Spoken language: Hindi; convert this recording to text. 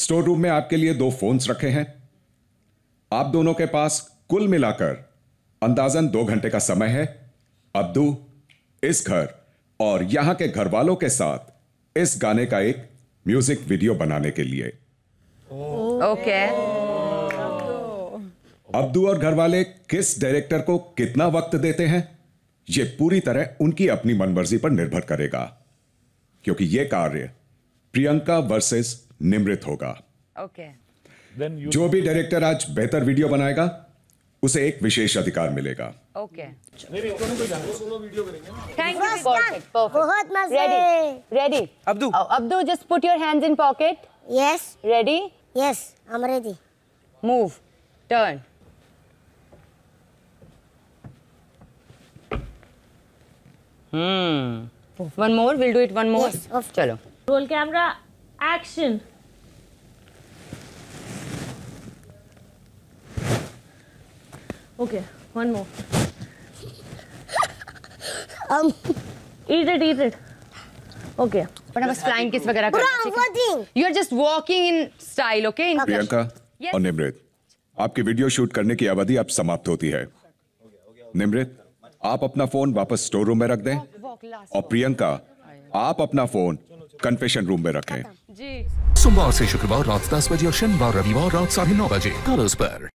स्टोर रूम में आपके लिए दो फोन्स रखे हैं आप दोनों के पास कुल मिलाकर अंदाजन दो घंटे का समय है अब्दू इस घर और यहां के घर वालों के साथ इस गाने का एक म्यूजिक वीडियो बनाने के लिए ओके अब्दू और घर वाले किस डायरेक्टर को कितना वक्त देते हैं यह पूरी तरह उनकी अपनी मनमर्जी पर निर्भर करेगा क्योंकि यह कार्य प्रियंका वर्सेस निमृत होगा ओके okay. जो भी डायरेक्टर आज बेहतर वीडियो बनाएगा उसे एक विशेष अधिकार मिलेगा ओके तो बहुत मजे ready Abdu oh, Abdu just put your hands in pocket yes ready yes I am ready move turn hmm one more will do it one more चलो roll camera action Okay, one more. um, eat it, eat it. Okay. But I was flying kiss वगैरह करना चाहिए. walking. You are just walking in style, okay? In Priyanka yes. और Nimrit, आपकी वीडियो शूट करने की अवधि अब समाप्त होती है. निमृत, आप अपना फोन वापस स्टोर रूम में रख दें और प्रियंका आप अपना फोन कन्फेशन रूम में रखें जी सोमवार से शुक्रवार रात 10 बजे और शनिवार रविवार रात साढ़े नौ बजे कलर्स पर